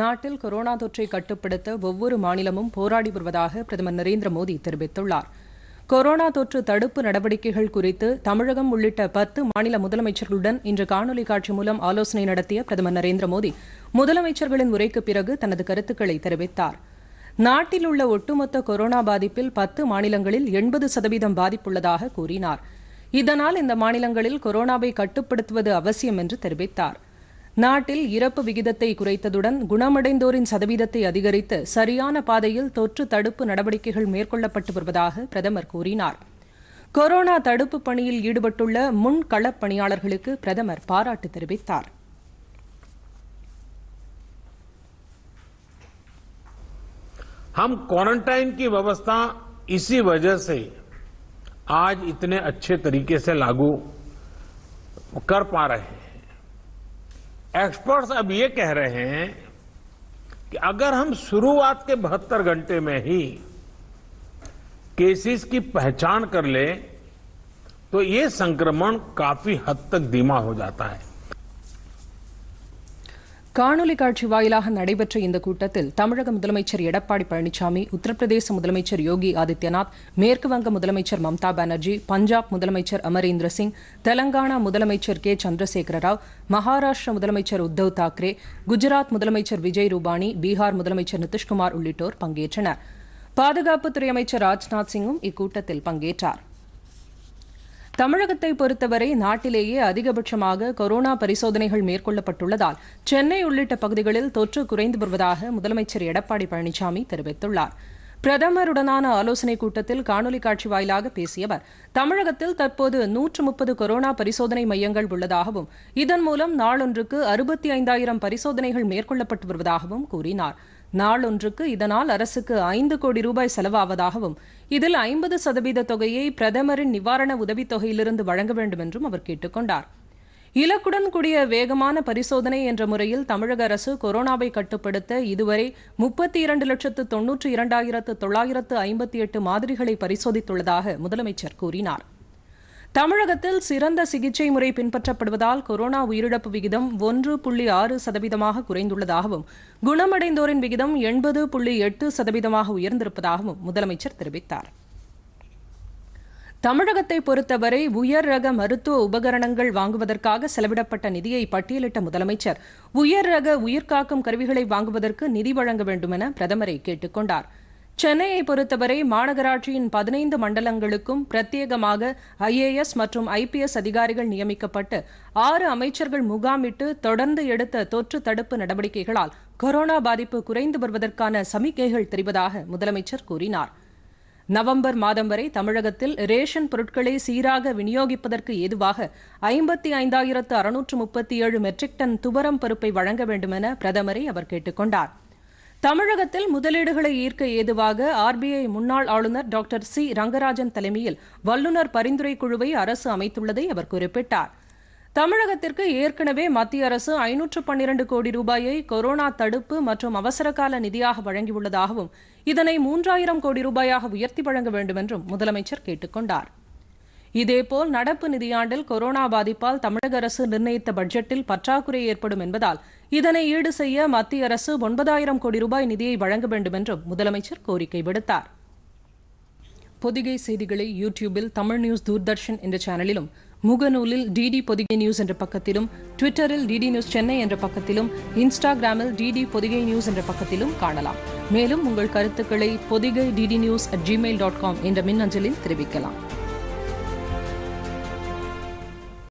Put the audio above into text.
நாட்டில் கொரோனா தொற்றை கட்டுப்படுத்த ஒவ்வொரு மாநிலமும் போராடி வருவதாக பிரதமர் நரேந்திர மோடி தெரிவித்துள்ளார் கொரோனா தொற்று தடுப்பு நடவடிக்கைகள் குறித்து தமிழகம் உள்ளிட்ட பத்து மாநில முதலமைச்சர்களுடன் இன்று காணொலி காட்சி மூலம் ஆலோசனை நடத்திய பிரதமர் நரேந்திர மோடி முதலமைச்சர்களின் உரைக்கு பிறகு தனது கருத்துக்களை தெரிவித்தார் நாட்டில் உள்ள ஒட்டுமொத்த கொரோனா பாதிப்பில் பத்து மாநிலங்களில் எண்பது சதவீதம் பாதிப்புள்ளதாக கூறினார் இதனால் இந்த மாநிலங்களில் கொரோனாவை கட்டுப்படுத்துவது அவசியம் என்று தெரிவித்தார் நாட்டில் இறப்பு விகிதத்தை குறைத்ததுடன் குணமடைந்தோரின் சதவீதத்தை அதிகரித்து சரியான பாதையில் தொற்று தடுப்பு நடவடிக்கைகள் மேற்கொள்ளப்பட்டு வருவதாக பிரதமர் கூறினார் கொரோனா தடுப்பு பணியில் ஈடுபட்டுள்ள முன் களப்பணியாளர்களுக்கு பிரதமர் பாராட்டு தெரிவித்தார் हम क्वारंटाइन की व्यवस्था इसी वजह से आज इतने अच्छे तरीके से लागू कर पा रहे हैं एक्सपर्ट्स अब ये कह रहे हैं कि अगर हम शुरुआत के बहत्तर घंटे में ही केसेस की पहचान कर ले तो ये संक्रमण काफी हद तक धीमा हो जाता है காணொலி காட்சி வாயிலாக நடைபெற்ற இந்த கூட்டத்தில் தமிழக முதலமைச்சர் எடப்பாடி பழனிசாமி உத்தரப்பிரதேச முதலமைச்சர் யோகி ஆதித்யநாத் மேற்குவங்க முதலமைச்சர் மம்தா பானர்ஜி பஞ்சாப் முதலமைச்சர் அமரேந்திர சிங் தெலங்கானா முதலமைச்சர் கே சந்திரசேகர ராவ் மகாராஷ்டிர முதலமைச்சர் உத்தவ் தாக்கரே குஜராத் முதலமைச்சர் விஜய் ரூபானி பீகார் முதலமைச்சர் நிதிஷ்குமார் உள்ளிட்டோர் பங்கேற்றனர் பாதுகாப்புத்துறை அமைச்சர் ராஜ்நாத் சிங்கும் இக்கூட்டத்தில் பங்கேற்றாா் தமிழகத்தை பொறுத்தவரை நாட்டிலேயே அதிகபட்சமாக கொரோனா பரிசோதனைகள் மேற்கொள்ளப்பட்டுள்ளதால் சென்னை உள்ளிட்ட பகுதிகளில் தொற்று குறைந்து வருவதாக முதலமைச்சர் எடப்பாடி பழனிசாமி தெரிவித்துள்ளார் பிரதமருடனான ஆலோசனைக் கூட்டத்தில் காணொலி காட்சி வாயிலாக பேசிய அவர் தமிழகத்தில் தற்போது நூற்று முப்பது கொரோனா பரிசோதனை மையங்கள் உள்ளதாகவும் இதன் மூலம் நாளொன்றுக்கு அறுபத்தி ஐந்தாயிரம் பரிசோதனைகள் மேற்கொள்ளப்பட்டு வருவதாகவும் கூறினாா் நாளொன்றுக்கு இதனால் அரசுக்கு ஐந்து கோடி ரூபாய் செலவாவதாகவும் இதில் ஐம்பது சதவீத தொகையை பிரதமரின் நிவாரண உதவித்தொகையிலிருந்து வழங்க வேண்டும் என்றும் அவர் கேட்டுக்கொண்டார் இலக்குடன் கூடிய வேகமான பரிசோதனை என்ற முறையில் தமிழக அரசு கொரோனாவை கட்டுப்படுத்த இதுவரை முப்பத்தி இரண்டு லட்சத்து தொன்னூற்றி இரண்டாயிரத்து தொள்ளாயிரத்து ஐம்பத்தி எட்டு மாதிரிகளை பரிசோதித்துள்ளதாக முதலமைச்சர் கூறினாா் தமிழகத்தில் சிறந்த சிகிச்சை முறை பின்பற்றப்படுவதால் கொரோனா உயிரிழப்பு விகிதம் ஒன்று புள்ளி ஆறு சதவீதமாக குறைந்துள்ளதாகவும் குணமடைந்தோரின் விகிதம் எண்பது புள்ளி எட்டு சதவீதமாக உயர்ந்திருப்பதாகவும் முதலமைச்சர் தெரிவித்தார் தமிழகத்தை பொறுத்தவரை உயர் ரக மருத்துவ உபகரணங்கள் வாங்குவதற்காக செலவிடப்பட்ட நிதியை பட்டியலிட்ட முதலமைச்சர் உயர் ரக உயிர்காக்கும் கருவிகளை வாங்குவதற்கு நிதி வழங்க வேண்டும் என பிரதமரை கேட்டுக் கொண்டாா் சென்னையை பொறுத்தவரை மாநகராட்சியின் பதினைந்து மண்டலங்களுக்கும் பிரத்யேகமாக ஐஏஎஸ் மற்றும் ஐபிஎஸ் அதிகாரிகள் நியமிக்கப்பட்டு ஆறு அமைச்சர்கள் முகாமிட்டு தொடர்ந்து எடுத்த தொற்று தடுப்பு நடவடிக்கைகளால் கொரோனா பாதிப்பு குறைந்து வருவதற்கான சமிக்கைகள் தெரிவதாக முதலமைச்சர் கூறினார் நவம்பர் மாதம் வரை தமிழகத்தில் ரேஷன் பொருட்களை சீராக விநியோகிப்பதற்கு ஏதுவாக ஐம்பத்தி ஐந்தாயிரத்து அறுநூற்று முப்பத்தி ஏழு மெட்ரிக் டன் துவரம் பருப்பை வழங்க வேண்டுமென பிரதமரை அவர் கேட்டுக் கொண்டாா் தமிழகத்தில் முதலீடுகளை ஈர்க்க ஏதுவாக ஆர்பிஐ முன்னாள் ஆளுநர் டாக்டர் சி ரங்கராஜன் தலைமையில் வல்லுநர் பரிந்துரை குழுவை அரசு அமைத்துள்ளதை அவர் குறிப்பிட்டார் தமிழகத்திற்கு ஏற்கனவே மத்திய அரசு ஐநூற்று பன்னிரண்டு கோடி ரூபாயை கொரோனா தடுப்பு மற்றும் அவசரகால நிதியாக வழங்கியுள்ளதாகவும் இதனை மூன்றாயிரம் கோடி ரூபாயாக உயர்த்தி வழங்க வேண்டுமென்றும் முதலமைச்சர் கேட்டுக் கொண்டாா் இதேபோல் நடப்பு நிதியாண்டில் கொரோனா பாதிப்பால் தமிழக அரசு நிர்ணயித்த பட்ஜெட்டில் பற்றாக்குறை ஏற்படும் என்பதால் இதனை ஈடு செய்ய மத்திய அரசு ஒன்பதாயிரம் கோடி ரூபாய் நிதியை வழங்க வேண்டும் என்றும் முதலமைச்சர் கோரிக்கை விடுத்தார் பொதிகை செய்திகளை யூடியூபில் தமிழ் நியூஸ் தூர்தர்ஷன் என்ற சேனலிலும் முகநூலில் டிடி பொதிகை நியூஸ் என்ற பக்கத்திலும் ட்விட்டரில் டிடி நியூஸ் சென்னை என்ற பக்கத்திலும் இன்ஸ்டாகிராமில் டிடி பொதிகை நியூஸ் என்ற பக்கத்திலும் காணலாம் மேலும் உங்கள் கருத்துக்களை Podhigai DD news at Gmail dot com என்ற மின்னஞ்சலில் தெரிவிக்கலாம்